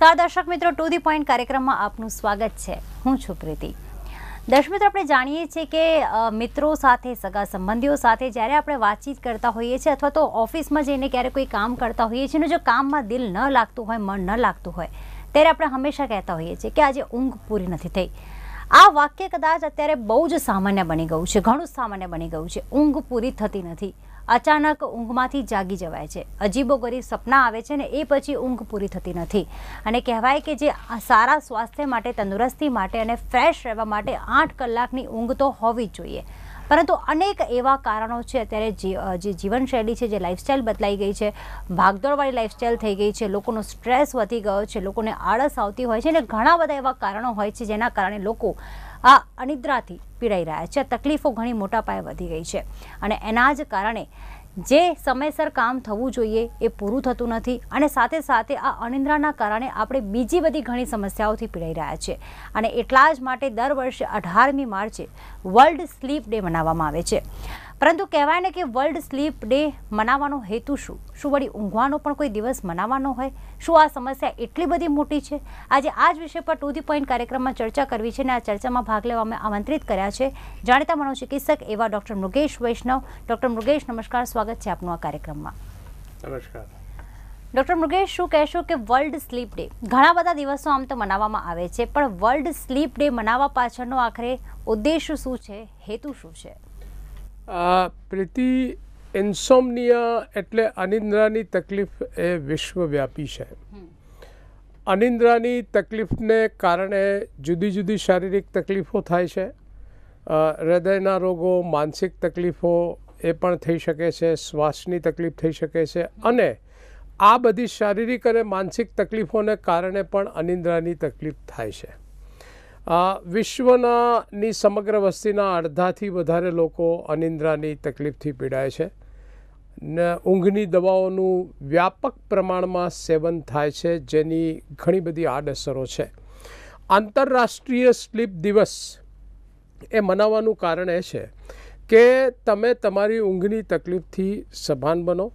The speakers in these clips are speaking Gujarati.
નમસ્કાર દર્શક મિત્રો ટુ ધી પોઈન્ટ કાર્યક્રમમાં આપનું સ્વાગત છે હું છું પ્રીતિ દર્શક મિત્રો આપણે જાણીએ છીએ કે મિત્રો સાથે સગા સંબંધીઓ સાથે જ્યારે આપણે વાતચીત કરતા હોઈએ છીએ અથવા તો ઓફિસમાં જઈને ક્યારેક કોઈ કામ કરતા હોઈએ છીએ ને જો કામમાં દિલ ન લાગતું હોય મન ન લાગતું હોય ત્યારે આપણે હંમેશા કહેતા હોઈએ છીએ કે આજે ઊંઘ પૂરી નથી થઈ આ વાક્ય કદાચ અત્યારે બહુ જ સામાન્ય બની ગયું છે ઘણું જ સામાન્ય બની ગયું છે ઊંઘ પૂરી થતી નથી અચાનક ઊંઘમાંથી જાગી જવાય છે અજીબો ગરીબ સપના આવે છે ને એ પછી ઊંઘ પૂરી થતી નથી અને કહેવાય કે જે સારા સ્વાસ્થ્ય માટે તંદુરસ્તી માટે અને ફ્રેશ રહેવા માટે આઠ કલાકની ઊંઘ તો હોવી જ જોઈએ પરંતુ અનેક એવા કારણો છે અત્યારે જે જીવનશૈલી છે જે લાઇફસ્ટાઇલ બદલાઈ ગઈ છે ભાગદોડવાળી લાઇફસ્ટાઇલ થઈ ગઈ છે લોકોનો સ્ટ્રેસ વધી ગયો છે લોકોને આળસ આવતી હોય છે અને ઘણા બધા એવા કારણો હોય છે જેના કારણે લોકો આ અનિદ્રાથી પીડાઈ રહ્યા છે તકલીફો ઘણી મોટા પાયે વધી ગઈ છે અને એના જ કારણે જે સમયસર કામ થવું જોઈએ એ પૂરું થતું નથી અને સાથે સાથે આ અનિદ્રાના કારણે આપણે બીજી બધી ઘણી સમસ્યાઓથી પીડાઈ રહ્યા છે અને એટલા જ માટે દર વર્ષે અઢારમી માર્ચે વર્લ્ડ સ્લીપ ડે મનાવવામાં આવે છે પરંતુ કહેવાય ને કે વર્લ્ડ સ્લીપ ડે મનાવવાનો હેતુ શું શું વળી ઊંઘવાનો પણ કોઈ દિવસ મનાવવાનો હોય શું આ સમસ્યા એટલી બધી મોટી છે આજે આ જ વિષય પર ટુ ધી પોઈન્ટ કાર્યક્રમમાં ચર્ચા કરવી છે અને આ ચર્ચામાં ભાગ લેવા અમે આમંત્રિત કર્યા છે જાણીતા મનોચિકિત્સક એવા ડૉક્ટર મૃગેશ વૈષ્ણવ ડૉક્ટર મૃગેશ નમસ્કાર સ્વાગત છે આપનું આ કાર્યક્રમમાં નમસ્કાર ડૉક્ટર મૃગેશ શું કહેશો કે વર્લ્ડ સ્લીપ ડે ઘણા બધા દિવસો આમ તો મનાવવામાં આવે છે પણ વર્લ્ડ સ્લીપ ડે મનાવવા પાછળનો આખરે ઉદ્દેશ શું છે હેતુ શું છે આ પ્રીતિ ઇન્સોમનિયા એટલે અનિંદ્રાની તકલીફ એ વિશ્વવ્યાપી છે અનિંદ્રાની તકલીફને કારણે જુદી જુદી શારીરિક તકલીફો થાય છે હૃદયના રોગો માનસિક તકલીફો એ પણ થઈ શકે છે શ્વાસની તકલીફ થઈ શકે છે અને આ બધી શારીરિક અને માનસિક તકલીફોને કારણે પણ અનિંદ્રાની તકલીફ થાય છે વિશ્વનાની સમગ્ર વસ્તીના અડધાથી વધારે લોકો અનિંદ્રાની તકલીફથી પીડાય છે ને ઊંઘની દવાઓનું વ્યાપક પ્રમાણમાં સેવન થાય છે જેની ઘણી બધી આડઅસરો છે આંતરરાષ્ટ્રીય સ્લીપ દિવસ એ મનાવવાનું કારણ એ છે કે તમે તમારી ઊંઘની તકલીફથી સભાન બનો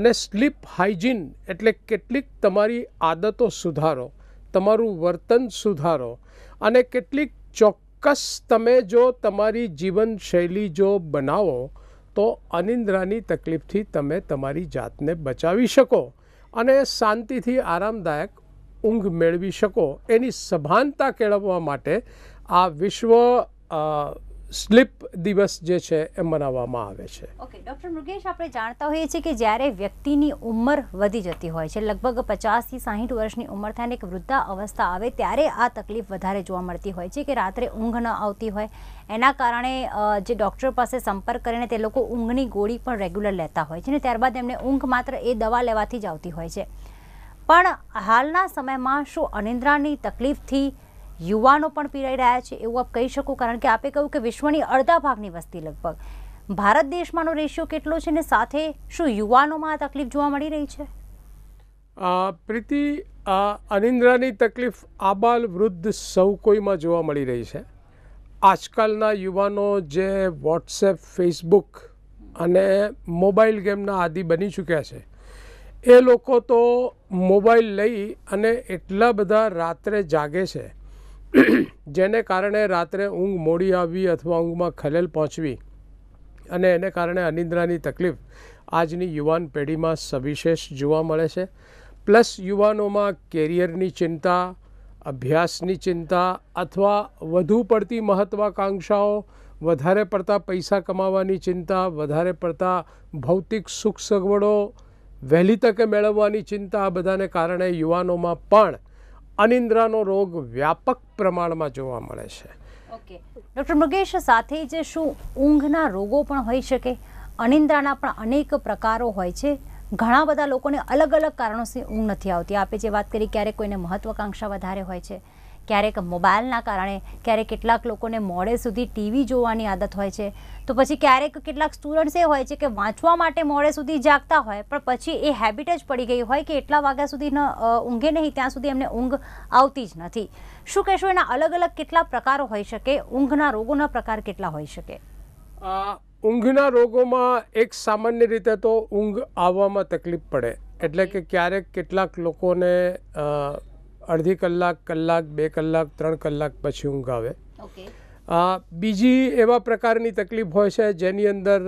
અને સ્લીપ હાઇજીન એટલે કેટલીક તમારી આદતો સુધારો તમારું વર્તન સુધારો અને કેટલીક ચોક્કસ તમે જો તમારી જીવનશૈલી જો બનાવો તો અનિંદ્રાની તકલીફથી તમે તમારી જાતને બચાવી શકો અને શાંતિથી આરામદાયક ઊંઘ મેળવી શકો એની સભાનતા કેળવવા માટે આ વિશ્વ સ્લીપ દિવસ જે છે એ મનાવવામાં આવે છે ઓકે ડૉક્ટર મૃગેશ આપણે જાણતા હોઈએ છીએ કે જ્યારે વ્યક્તિની ઉંમર વધી જતી હોય છે લગભગ પચાસથી સાહીઠ વર્ષની ઉંમર થાય એક વૃદ્ધા અવસ્થા આવે ત્યારે આ તકલીફ વધારે જોવા મળતી હોય છે કે રાત્રે ઊંઘ ન આવતી હોય એના કારણે જે ડૉક્ટર પાસે સંપર્ક કરીને તે લોકો ઊંઘની ગોળી પણ રેગ્યુલર લેતા હોય છે અને ત્યારબાદ એમને ઊંઘ માત્ર એ દવા લેવાથી જ આવતી હોય છે પણ હાલના સમયમાં શું અનિદ્રાની તકલીફથી યુવાનો પણ પીરાઈ રહ્યા છે એવું આપ કહી શકો કારણ કે આપે કહ્યું કે વિશ્વની અડધા ભાગની વસ્તી લગભગ ભારત દેશમાંનો રેશિયો કેટલો છે ને સાથે શું યુવાનોમાં આ તકલીફ જોવા મળી રહી છે પ્રીતિ અનિંદ્રાની તકલીફ આબાલ વૃદ્ધ સૌ કોઈમાં જોવા મળી રહી છે આજકાલના યુવાનો જે વોટ્સએપ ફેસબુક અને મોબાઈલ ગેમના આદિ બની ચૂક્યા છે એ લોકો તો મોબાઈલ લઈ અને એટલા બધા રાત્રે જાગે છે જેને કારણે રાત્રે ઊંઘ મોડી આવવી અથવા ઊંઘમાં ખલેલ પહોંચવી અને એને કારણે અનિદ્રાની તકલીફ આજની યુવાન પેઢીમાં સવિશેષ જોવા મળે છે પ્લસ યુવાનોમાં કેરિયરની ચિંતા અભ્યાસની ચિંતા અથવા વધુ પડતી મહત્ત્વાકાંક્ષાઓ વધારે પડતા પૈસા કમાવાની ચિંતા વધારે પડતા ભૌતિક સુખ સગવડો વહેલી તકે મેળવવાની ચિંતા આ બધાને કારણે યુવાનોમાં પણ અનિંદ્રાનો રોગ વ્યાપક પ્રમાણમાં જોવા મળે છે ઓકે ડૉક્ટર મૃગેશ સાથે જે શું ઊંઘના રોગો પણ હોઈ શકે અનિંદ્રાના પણ અનેક પ્રકારો હોય છે ઘણા બધા લોકોને અલગ અલગ કારણોથી ઊંઘ નથી આવતી આપે જે વાત કરી ક્યારેક કોઈને મહત્વાકાંક્ષા વધારે હોય છે ક્યારેક મોબાઈલના કારણે ક્યારેક કેટલાક લોકોને મોડે સુધી ટીવી જોવાની આદત હોય છે તો પછી ક્યારેક કેટલાક સ્ટુડન્ટ્સ એ હોય છે કે વાંચવા માટે મોડે સુધી જાગતા હોય પણ પછી એ હેબિટ જ પડી ગઈ હોય કે એટલા વાગ્યા સુધી ન ઊંઘે નહીં ત્યાં સુધી એમને ઊંઘ આવતી જ નથી શું કહેશો એના અલગ અલગ કેટલા પ્રકારો હોઈ શકે ઊંઘના રોગોના પ્રકાર કેટલા હોઈ શકે ઊંઘના રોગોમાં એક સામાન્ય રીતે તો ઊંઘ આવવામાં તકલીફ પડે એટલે કે ક્યારેક કેટલાક લોકોને અડધી કલાક કલાક બે કલાક ત્રણ કલાક પછી ઊંઘ આવે બીજી એવા પ્રકારની તકલીફ હોય છે જેની અંદર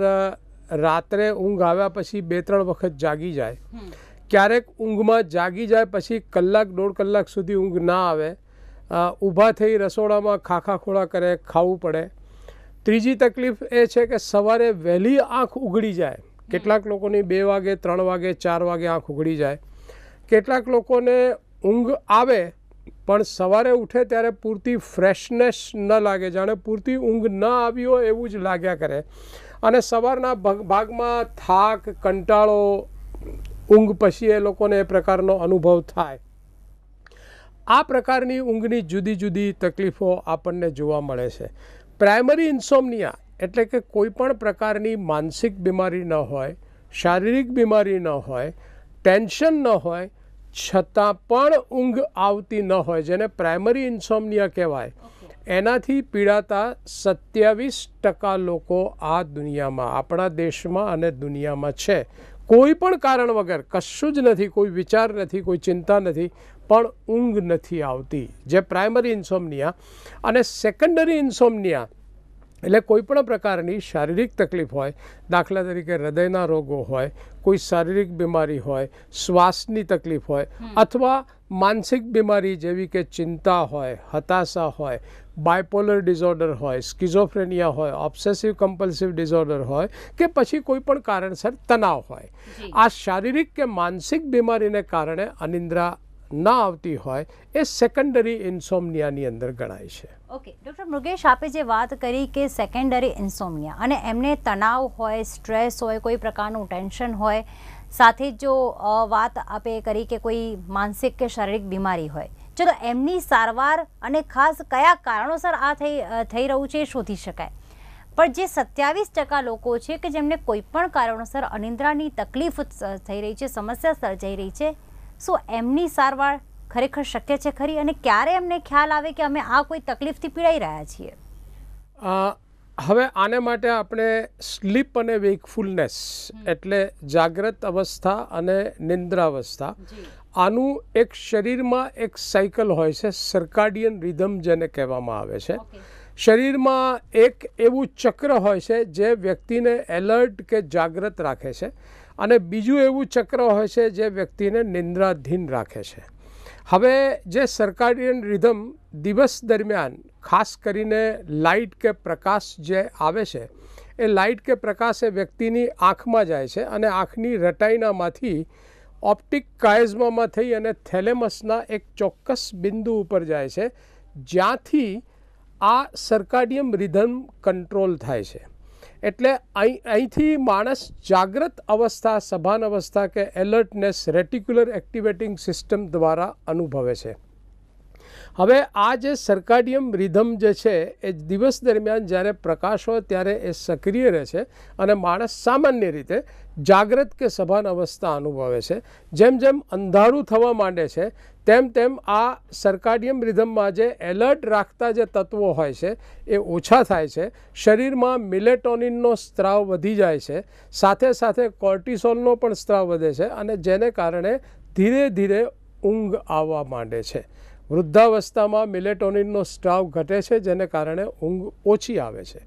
રાત્રે ઊંઘ આવ્યા પછી બે ત્રણ વખત જાગી જાય ક્યારેક ઊંઘમાં જાગી જાય પછી કલાક દોઢ કલાક સુધી ઊંઘ ના આવે ઊભા થઈ રસોડામાં ખાખા ખોળા કરે ખાવું પડે ત્રીજી તકલીફ એ છે કે સવારે વહેલી આંખ ઉઘડી જાય કેટલાક લોકોની બે વાગે ત્રણ વાગે ચાર વાગે આંખ ઉઘડી જાય કેટલાક લોકોને ઊંઘ આવે પણ સવારે ઉઠે ત્યારે પૂરતી ફ્રેશનેસ ન લાગે જાણે પૂરતી ઊંઘ ન આવી હોય એવું જ લાગ્યા કરે અને સવારના ભાગમાં થાક કંટાળો ઊંઘ પછી એ લોકોને એ પ્રકારનો અનુભવ થાય આ પ્રકારની ઊંઘની જુદી જુદી તકલીફો આપણને જોવા મળે છે પ્રાઇમરી ઇન્સોમનિયા એટલે કે કોઈપણ પ્રકારની માનસિક બીમારી ન હોય શારીરિક બીમારી ન હોય ટેન્શન ન હોય છતાં પણ ઊંઘ આવતી ન હોય જેને પ્રાઇમરી ઇન્સોમનિયા કહેવાય એનાથી પીડાતા સત્યાવીસ ટકા લોકો આ દુનિયામાં આપણા દેશમાં અને દુનિયામાં છે કોઈ પણ કારણ વગર કશું જ નથી કોઈ વિચાર નથી કોઈ ચિંતા નથી પણ ઊંઘ નથી આવતી જે પ્રાઇમરી ઇન્સોમનિયા અને સેકન્ડરી ઇન્સોમનિયા એટલે કોઈપણ પ્રકારની શારીરિક તકલીફ હોય દાખલા તરીકે હૃદયના રોગો હોય કોઈ શારીરિક બીમારી હોય શ્વાસની તકલીફ હોય અથવા માનસિક બીમારી જેવી કે ચિંતા હોય હતાશા હોય બાયપોલર ડિઝોર્ડર હોય સ્કિઝોફ્રેનિયા હોય ઓબ્સેસિવ કમ્પલ્સિવ ડિઝોર્ડર હોય કે પછી કોઈપણ કારણસર તણાવ હોય આ શારીરિક કે માનસિક બીમારીને કારણે અનિંદ્રા ના આવતી હોય એ સેકન્ડરી ઇન્સોમનિયાની અંદર ગણાય છે ઓકે ડૉક્ટર મૃગેશ આપે જે વાત કરી કે સેકન્ડરી ઇન્સોમિયા અને એમને તણાવ હોય સ્ટ્રેસ હોય કોઈ પ્રકારનું ટેન્શન હોય સાથે જો વાત આપે કરી કે કોઈ માનસિક કે શારીરિક બીમારી હોય ચલો એમની સારવાર અને ખાસ કયા કારણોસર આ થઈ થઈ રહ્યું છે એ શોધી શકાય પણ જે સત્યાવીસ ટકા લોકો છે કે જેમને કોઈપણ કારણોસર અનિદ્રાની તકલીફ થઈ રહી છે સમસ્યા સર્જાઈ રહી છે શું એમની સારવાર ખરેખર શક્ય છે ખરી અને ક્યારે એમને ખ્યાલ આવે કે અમે આ કોઈ તકલીફથી પીડાઈ રહ્યા છીએ હવે આને માટે આપણે સ્લીપ અને વેકફુલનેસ એટલે જાગ્રત અવસ્થા અને નિંદ્રાવસ્થા આનું એક શરીરમાં એક સાયકલ હોય છે સર્કાડિયન રિધમ જેને કહેવામાં આવે છે શરીરમાં એક એવું ચક્ર હોય છે જે વ્યક્તિને એલર્ટ કે જાગ્રત રાખે છે અને બીજું એવું ચક્ર હોય છે જે વ્યક્તિને નિંદ્રાધીન રાખે છે હવે જે સરકારિયન રિધમ દિવસ દરમિયાન ખાસ કરીને લાઇટ કે પ્રકાશ જે આવે છે એ લાઇટ કે પ્રકાશ એ વ્યક્તિની આંખમાં જાય છે અને આંખની રટાઈનામાંથી ઓપ્ટિક કાયઝમામાં થઈ અને થેલેમસના એક ચોક્કસ બિંદુ ઉપર જાય છે જ્યાંથી આ સરકાડિયમ રિધમ કંટ્રોલ થાય છે એટલે અહીં અહીંથી માણસ જાગ્રત અવસ્થા સભાન અવસ્થા કે એલર્ટનેસ રેટિક્યુલર એક્ટિવેટિંગ સિસ્ટમ દ્વારા અનુભવે છે હવે આ જે સર્કાડિયમ રિધમ જે છે એ દિવસ દરમિયાન જ્યારે પ્રકાશ હોય ત્યારે એ સક્રિય રહે છે અને માણસ સામાન્ય રીતે જાગ્રત કે સભાન અવસ્થા અનુભવે છે જેમ જેમ અંધારું થવા માંડે છે તેમ તેમ આ સરકાડિયમ રિધમમાં જે એલર્ટ રાખતા જે તત્વો હોય છે એ ઓછા થાય છે શરીરમાં મિલેટોનિનનો સ્ત્રાવ વધી જાય છે સાથે સાથે કોર્ટિસોલનો પણ સ્ત્રાવ વધે છે અને જેને કારણે ધીરે ધીરે ઊંઘ આવવા માંડે છે વૃદ્ધાવસ્થામાં મિલેટોનિનનો સ્ટ્રાવ ઘટે છે જેને કારણે ઊંઘ ઓછી આવે છે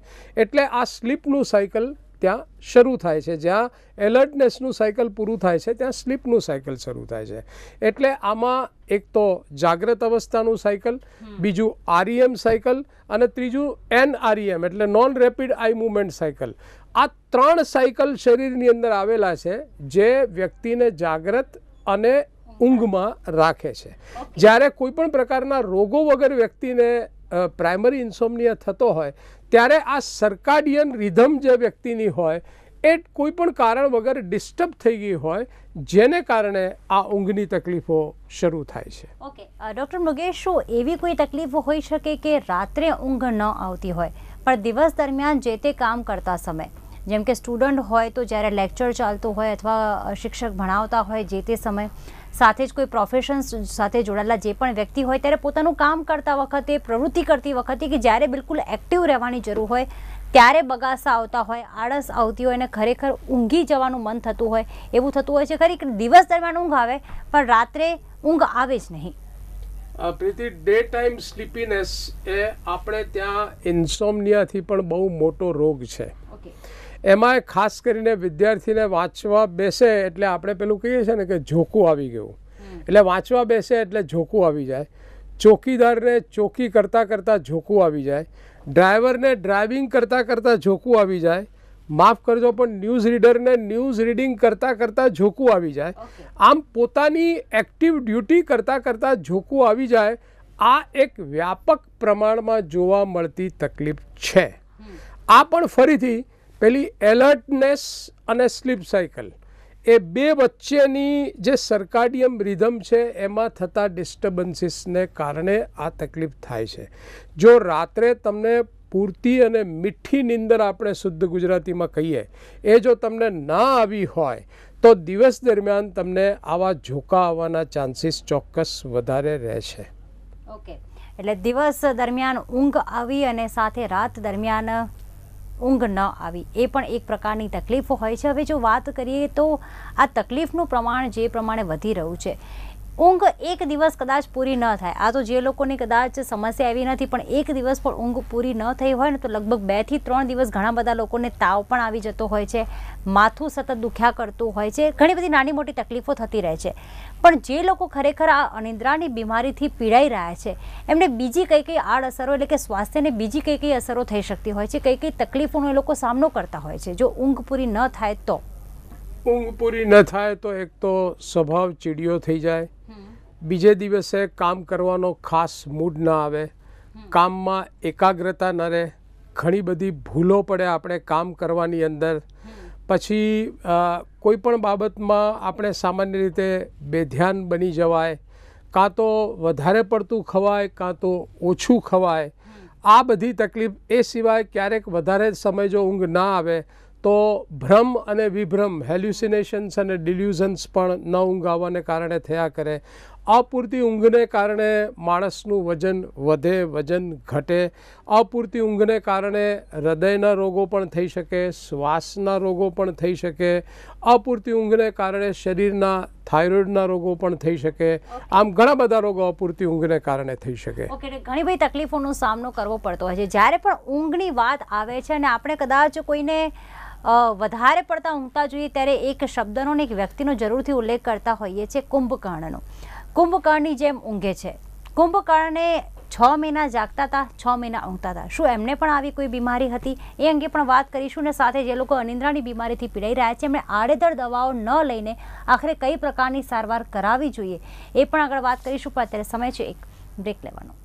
એટલે આ સ્લીપનું સાયકલ ત્યાં શરૂ થાય છે જ્યાં એલર્ટનેસનું સાયકલ પૂરું થાય છે ત્યાં સ્લીપનું સાયકલ શરૂ થાય છે એટલે આમાં એક તો જાગ્રત અવસ્થાનું સાયકલ બીજું આરઈએમ સાયકલ e અને ત્રીજું એન આરઈએમ e એટલે non rapid eye movement cycle આ ત્રણ સાયકલ શરીરની અંદર આવેલા છે જે વ્યક્તિને જાગ્રત અને ઊંઘમાં રાખે છે જ્યારે કોઈપણ પ્રકારના રોગો વગર વ્યક્તિને પ્રાઇમરી ઇન્સોમનિયા થતો હોય ત્યારે આ સરકાડિયન રિધમ જે વ્યક્તિની હોય એ કોઈપણ કારણ વગર ડિસ્ટર્બ થઈ ગઈ હોય જેને કારણે આ ઊંઘની તકલીફો શરૂ થાય છે ઓકે ડૉક્ટર મૃગેશ શું એવી કોઈ તકલીફ હોઈ શકે કે રાત્રે ઊંઘ ન આવતી હોય પણ દિવસ દરમિયાન જે તે કામ કરતા સમય જેમ કે સ્ટુડન્ટ હોય તો જ્યારે લેક્ચર ચાલતું હોય અથવા શિક્ષક ભણાવતા હોય જે તે સમય સાથે જ કોઈ પ્રોફેશન સાથે જોડાયેલા જે પણ વ્યક્તિ હોય ત્યારે પોતાનું કામ કરતા વખતે પ્રવૃત્તિ કરતી વખતે કે જ્યારે બિલકુલ એક્ટિવ રહેવાની જરૂર હોય ત્યારે બગાસા આવતા હોય આળસ આવતી હોય અને ખરેખર ઊંઘી જવાનું મન થતું હોય એવું થતું હોય છે ખરી દિવસ દરમિયાન ઊંઘ આવે પણ રાત્રે ઊંઘ આવે જ નહીં પ્રીતિ ડે ટાઈમ સ્લીપીનેસ એ આપણે ત્યાં ઇન્સોમનિયાથી પણ બહુ મોટો રોગ છે ઓકે એમાં ખાસ કરીને વિદ્યાર્થીને વાંચવા બેસે એટલે આપણે પેલું કહીએ છીએ ને કે ઝોકું આવી ગયું એટલે વાંચવા બેસે એટલે ઝોકું આવી જાય ચોકીદારને ચોકી કરતાં કરતાં ઝોકું આવી જાય ડ્રાઈવરને ડ્રાઇવિંગ કરતાં કરતાં ઝોકું આવી જાય માફ કરજો પણ ન્યૂઝ રીડરને ન્યૂઝ રીડિંગ કરતાં કરતાં ઝોકું આવી જાય આમ પોતાની એક્ટિવ ડ્યુટી કરતાં કરતાં ઝોકું આવી જાય આ એક વ્યાપક પ્રમાણમાં જોવા મળતી તકલીફ છે આ પણ ફરીથી પેલી એલર્ટનેસ અને સ્લીપ સાયકલ એ બે વચ્ચેની જે સરકાડિયમ રિધમ છે એમાં થતા ડિસ્ટર્બન્સીસને કારણે આ તકલીફ થાય છે જો રાત્રે તમને પૂરતી અને મીઠી નીંદર આપણે શુદ્ધ ગુજરાતીમાં કહીએ એ જો તમને ના આવી હોય તો દિવસ દરમિયાન તમને આવા ઝોકા આવવાના ચાન્સીસ ચોક્કસ વધારે રહેશે ઓકે એટલે દિવસ દરમિયાન ઊંઘ આવી અને સાથે રાત દરમિયાન ઊંઘ ન આવી એ પણ એક પ્રકારની તકલીફો હોય છે હવે જો વાત કરીએ તો આ તકલીફનું પ્રમાણ જે પ્રમાણે વધી રહ્યું છે ઊંઘ એક દિવસ કદાચ પૂરી ન થાય આ તો જે લોકોની કદાચ સમસ્યા આવી નથી પણ એક દિવસ પણ ઊંઘ પૂરી ન થઈ હોય ને તો લગભગ બેથી ત્રણ દિવસ ઘણા બધા લોકોને તાવ પણ આવી જતો હોય છે માથું સતત દુખ્યા કરતું હોય છે ઘણી બધી નાની મોટી તકલીફો થતી રહે છે પણ જે લોકો ખરેખર આ અનિદ્રાની બીમારીથી પીડાઈ રહ્યા છે એમને બીજી કઈ કઈ આડઅસરો એટલે કે સ્વાસ્થ્યને બીજી કઈ કઈ અસરો થઈ શકતી હોય છે કઈ કઈ તકલીફોનો એ લોકો સામનો કરતા હોય છે જો ઊંઘ પૂરી ન થાય તો ઊંઘ પૂરી ન થાય તો એક તો સ્વભાવ ચીડિયો થઈ જાય બીજે દિવસે કામ કરવાનો ખાસ મૂડ ના આવે કામમાં એકાગ્રતા ન રહે ઘણી બધી ભૂલો પડે આપણે કામ કરવાની અંદર પછી કોઈ પણ બાબતમાં આપણે સામાન્ય રીતે બેધ્યાન બની જવાય કાં તો વધારે પડતું ખવાય કાં તો ઓછું ખવાય આ બધી તકલીફ એ સિવાય ક્યારેક વધારે સમય જો ઊંઘ ના આવે તો ભ્રમ અને વિભ્રમ હેલ્યુસિનેશન્સ અને ડિલ્યુઝન્સ પણ ન ઊંઘ આવવાને કારણે થયા કરે અપૂરતી ઊંઘને કારણે માણસનું વજન વધે વજન ઘટે અપૂરતી ઊંઘને કારણે હૃદયના રોગો પણ થઈ શકે શ્વાસના રોગો પણ થઈ શકે અપૂરતી ઊંઘને કારણે શરીરના થાઇરોઇડના રોગો પણ થઈ શકે આમ ઘણા બધા રોગો અપૂરતી ઊંઘને કારણે થઈ શકે ઓકે ઘણી બધી તકલીફોનો સામનો કરવો પડતો હોય છે જ્યારે પણ ઊંઘની વાત આવે છે અને આપણે કદાચ કોઈને વધારે પડતા ઊંઘતા જોઈએ ત્યારે એક શબ્દનો ને એક વ્યક્તિનો જરૂરથી ઉલ્લેખ કરતા હોઈએ છીએ કુંભકર્ણનો કુંભકર્ણની જેમ ઊંઘે છે કુંભકર્ણને છ મહિના જાગતા હતા છ મહિના ઊંઘતા હતા શું એમને પણ આવી કોઈ બીમારી હતી એ અંગે પણ વાત કરીશું ને સાથે જે લોકો અનિંદ્રાની બીમારીથી પીડાઈ રહ્યા છે એમણે આડેધડ દવાઓ ન લઈને આખરે કઈ પ્રકારની સારવાર કરાવવી જોઈએ એ પણ આગળ વાત કરીશું પણ અત્યારે સમય છે એક બ્રેક લેવાનો